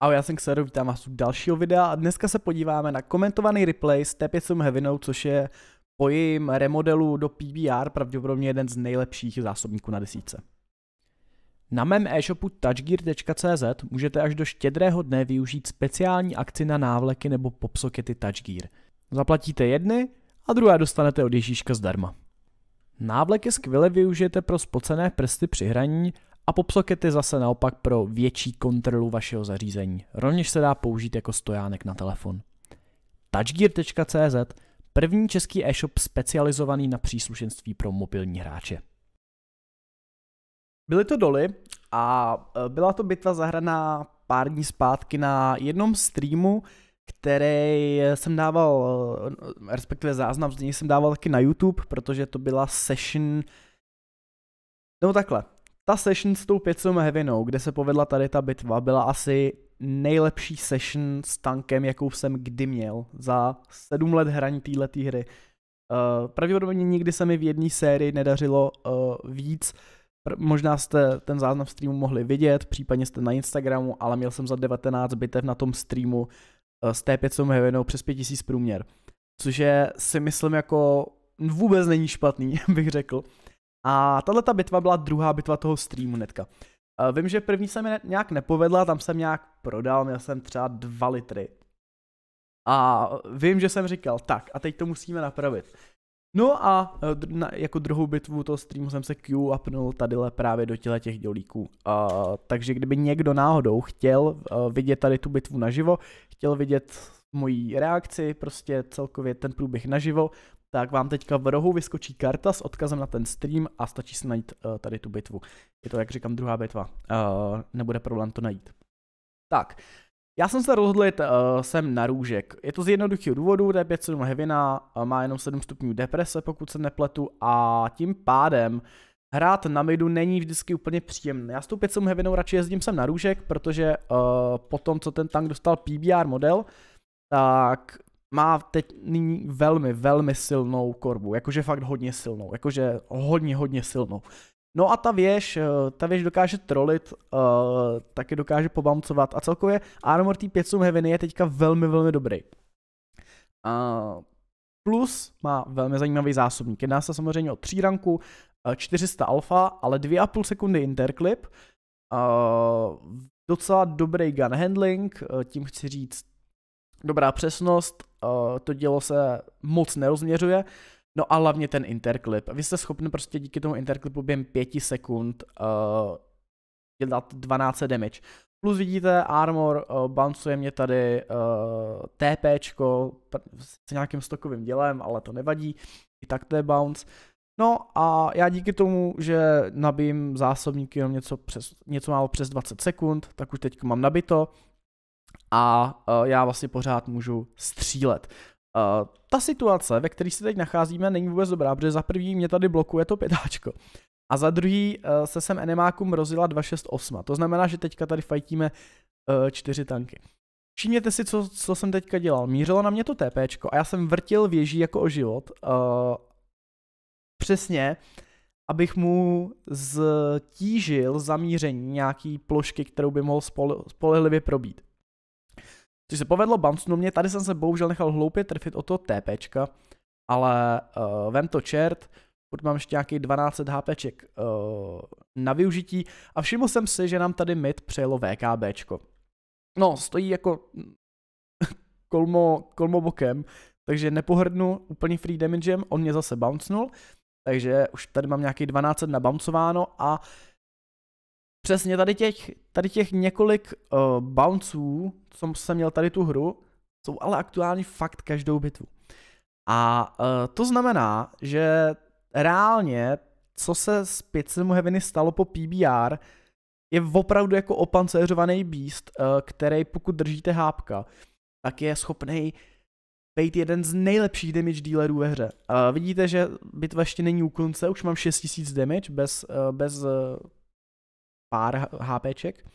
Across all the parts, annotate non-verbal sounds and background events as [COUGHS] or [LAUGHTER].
Ahoj, já jsem Xero, vítám vás u dalšího videa a dneska se podíváme na komentovaný replay s T500 což je po remodelu do PBR pravděpodobně jeden z nejlepších zásobníků na desíce. Na mém e-shopu touchgear.cz můžete až do štědrého dne využít speciální akci na návleky nebo popsokety Touchgear. Zaplatíte jedny a druhé dostanete od Ježíška zdarma. Návleky skvěle využijete pro spocené prsty při hraní a popsocket je zase naopak pro větší kontrolu vašeho zařízení. Rovněž se dá použít jako stojánek na telefon. Touchgear.cz První český e-shop specializovaný na příslušenství pro mobilní hráče. Byly to doly a e, byla to bitva zahraná pár dní zpátky na jednom streamu, který jsem dával, e, respektive záznam z něj jsem dával taky na YouTube, protože to byla session, no takhle, ta session s tou pěcům Hevinou, kde se povedla tady ta bitva, byla asi nejlepší session s tankem, jakou jsem kdy měl za sedm let hraní této hry. Uh, pravděpodobně nikdy se mi v jedné sérii nedařilo uh, víc. Pr- možná jste ten záznam streamu mohli vidět, případně jste na Instagramu, ale měl jsem za 19 bitev na tom streamu uh, s té 5 hevinou přes 5000 průměr. Což je si myslím jako vůbec není špatný, [LAUGHS] bych řekl. A tahle ta bitva byla druhá bitva toho streamu netka. Eh, vím, že první se mi ne- nějak nepovedla, tam jsem nějak prodal, měl jsem třeba dva litry. A vím, že jsem říkal, tak a teď to musíme napravit. No a eh, na, jako druhou bitvu toho streamu jsem se Q upnul tadyhle právě do těle těch dělíků. Uh, takže kdyby někdo náhodou chtěl uh, vidět tady tu bitvu naživo, chtěl vidět moji reakci, prostě celkově ten průběh naživo, tak vám teďka v rohu vyskočí karta s odkazem na ten stream a stačí si najít uh, tady tu bitvu. Je to, jak říkám, druhá bitva. Uh, nebude problém to najít. Tak, já jsem se rozhodl jít uh, eh, sem na růžek. Je to z jednoduchého důvodu, D57 hevina uh, má jenom 7 stupňů deprese, pokud se nepletu, a tím pádem hrát na midu není vždycky úplně příjemné. Já s tou 57 hevinou radši jezdím sem na růžek, protože uh, po tom, co ten tank dostal PBR model, tak má teď nyní velmi, velmi silnou korbu, jakože fakt hodně silnou, jakože hodně, hodně silnou. No a ta věž, eh, ta věž dokáže trolit, uh, taky dokáže pobamcovat a celkově Armor T5 Heavy je teďka velmi, velmi dobrý. Uh, plus má velmi zajímavý zásobník. Jedná se samozřejmě o ranku, 400 eh, alfa, ale 2,5 sekundy interclip, uh, docela dobrý gun handling, tím chci říct dobrá přesnost, eh, to dělo se moc nerozměřuje, no a hlavně ten interklip. Vy jste schopni prostě díky tomu interklipu během pěti sekund eh, dělat 12 damage. Plus vidíte, armor eh, bouncuje mě tady TP. TPčko s nějakým stokovým dělem, ale to nevadí, i tak to je bounce. No a já díky tomu, že nabím zásobníky, jenom něco, přes, něco málo přes 20 sekund, tak už teď mám nabito, a uh, já vlastně pořád můžu střílet. Uh, ta situace, ve které se teď nacházíme, není vůbec dobrá, protože za první mě tady blokuje to pětáčko. A za druhý uh, se sem enemákům rozjela 268. To znamená, že teďka tady fajtíme uh, čtyři tanky. Všimněte si, co, co jsem teďka dělal. Mířilo na mě to TPčko a já jsem vrtil věží jako o život. Uh, přesně, abych mu ztížil zamíření nějaký plošky, kterou by mohl spolehlivě probít. Což se povedlo, bouncnu mě, tady jsem se bohužel nechal hloupě trfit o to TPčka, ale uh, vem to čert, furt mám ještě nějaký 12 HPček uh, eh, na využití a všiml jsem si, že nám tady mid přejelo VKBčko. No, stojí jako [LAUGHS] kolmo, kolmo bokem, takže nepohrdnu úplně free damagem, on mě zase bouncnul, takže už tady mám nějaký 12 nabouncováno a přesně tady těch, tady těch několik uh, bounců, co jsem měl tady tu hru, jsou ale aktuální fakt každou bitvu. A uh, to znamená, že reálně, co se s 5 Heaveny stalo po PBR, je opravdu jako opancéřovaný beast, uh, který pokud držíte hápka, tak je schopný být jeden z nejlepších damage dealerů ve hře. Uh, vidíte, že bitva ještě není u konce, už mám 6000 damage bez, uh, bez uh, pár HPček.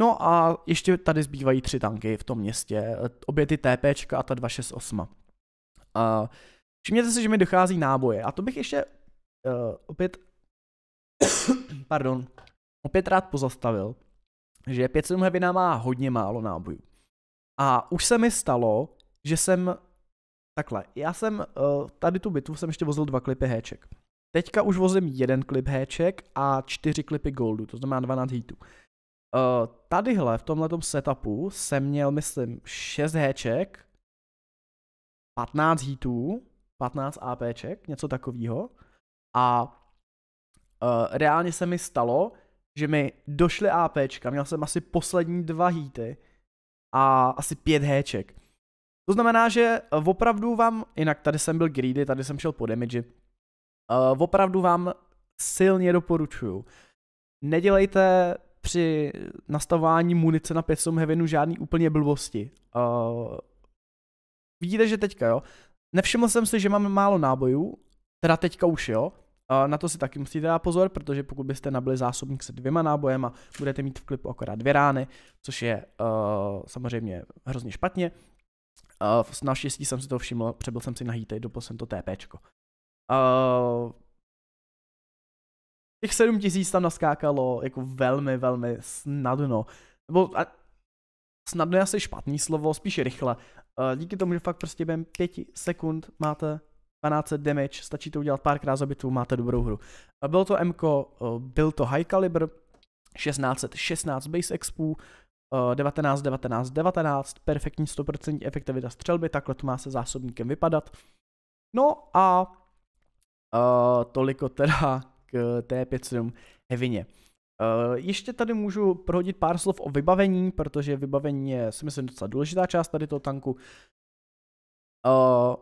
No a ještě tady zbývají tři tanky v tom městě, obě ty TPčka a ta 268. Uh, všimněte si, že mi dochází náboje a to bych ještě uh, opět, [COUGHS] pardon, opět rád pozastavil, že 5.7 Hevina má hodně málo nábojů. A už se mi stalo, že jsem, takhle, já jsem uh, tady tu bitvu jsem ještě vozil dva klipy héček. Teďka už vozím jeden klip Hček a čtyři klipy goldu, to znamená 12 hitů. Uh, tadyhle v tomhle setupu jsem měl, myslím, 6 Hček, 15 hitů, 15 APček, něco takového. A uh, reálně se mi stalo, že mi došly APčka, měl jsem asi poslední dva hity a asi pět Hček. To znamená, že opravdu vám, jinak tady jsem byl greedy, tady jsem šel po damage, Uh, opravdu vám silně doporučuju. Nedělejte při nastavování munice na 500 heavenu žádný úplně blbosti. Uh, vidíte, že teďka jo, nevšiml jsem si, že máme málo nábojů, teda teďka už jo, uh, na to si taky musíte dát pozor, protože pokud byste nabili zásobník se dvěma nábojema, budete mít v klipu akorát dvě rány, což je uh, samozřejmě hrozně špatně. Uh, naštěstí jsem si to všiml, přebyl jsem si na hýtej, dopl jsem to TPčko. Eh, těch 7 tisíc tam naskákalo jako velmi, velmi snadno. Nebo a, snadno je asi špatný slovo, spíše rychle. A, eh, díky tomu, že fakt prostě během 5 sekund máte 12 damage, stačí to udělat párkrát za bitvu, máte dobrou hru. A eh, bylo to MK, byl to High Caliber, 16 base expů, 19, 19, 19, perfektní 100% efektivita střelby, takhle to má se zásobníkem vypadat. No a Eh, toliko teda k T57 Hevině. Uh, ještě tady můžu prohodit pár slov o vybavení, protože vybavení je si myslím docela důležitá část tady toho tanku. Uh,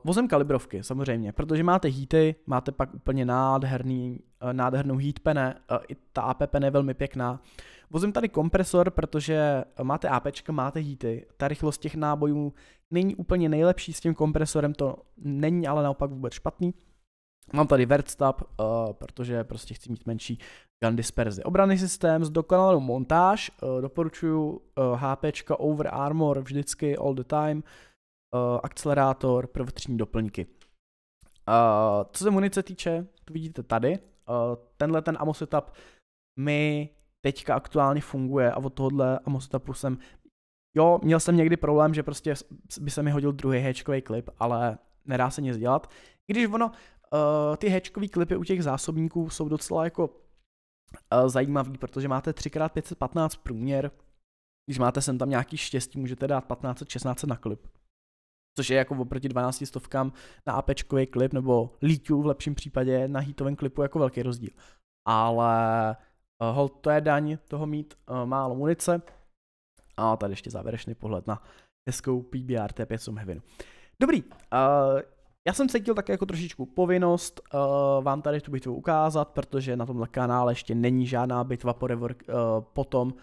vozem kalibrovky samozřejmě, protože máte heaty, máte pak úplně nádherný, uh, nádhernou heat pene, uh, i ta AP pene je velmi pěkná. Vozím tady kompresor, protože máte AP, máte heaty, ta rychlost těch nábojů není úplně nejlepší s tím kompresorem, to není ale naopak vůbec špatný. Mám tady vertstab, uh, eh, protože prostě chci mít menší gun disperzi. Obranný systém, dokonalou montáž, uh, eh, doporučuji uh, eh, HP over armor vždycky, all the time, uh, akcelerátor, prvotřídní doplňky. Uh, co se munice týče, to vidíte tady, uh, tenhle ten ammo setup mi teďka aktuálně funguje a od tohohle ammo setupu jsem Jo, měl jsem někdy problém, že prostě by se mi hodil druhý hečkový klip, ale nedá se nic dělat. Když ono, Eh, ty hečkový klipy u těch zásobníků jsou docela jako uh, zajímavý, protože máte 3x515 průměr, když máte sem tam nějaký štěstí, můžete dát 15-16 na klip. Což je jako oproti 12 stovkám na APčkový klip nebo líťu v lepším případě na hitovém klipu jako velký rozdíl. Ale uh, hold, to je daň toho mít uh, málo munice. A tady ještě závěrečný pohled na hezkou PBR T5 Heavy. Dobrý, uh, já jsem cítil také jako trošičku povinnost uh, vám tady tu bitvu ukázat, protože na tomhle kanále ještě není žádná bitva po, revor, uh, eh, po tom,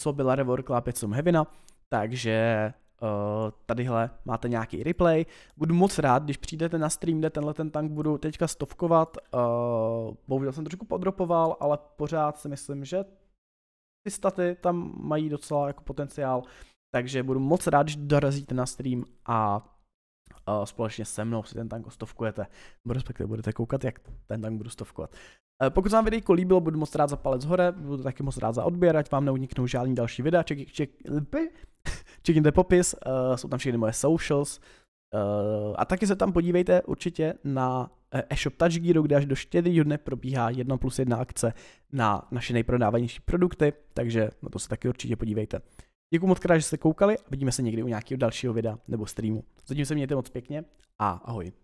co byla Rework Lápicům hevina, takže uh, tadyhle máte nějaký replay. Budu moc rád, když přijdete na stream, kde tenhle ten tank budu teďka stovkovat. Uh, bohužel jsem trošku podropoval, ale pořád si myslím, že ty staty tam mají docela jako potenciál, takže budu moc rád, když dorazíte na stream a uh, společně se mnou si ten tank ostovkujete, nebo respektive budete koukat, jak ten tank budu stovkovat. Eh, pokud se vám videjko líbilo, budu moc rád za palec hore, budu taky moc rád za odběr, ať vám neuniknou žádný další videa, ček, ček, [LAUGHS] čekněte popis, uh, jsou tam všechny moje socials, uh, a taky se tam podívejte určitě na e-shop TouchGearu, kde až do 4 dne probíhá 1 plus 1 akce na naše nejprodávanější produkty, takže na to se taky určitě podívejte. Děkuji moc krát, že jste koukali a vidíme se někdy u nějakého dalšího videa nebo streamu. Zatím se mějte moc pěkně a ahoj.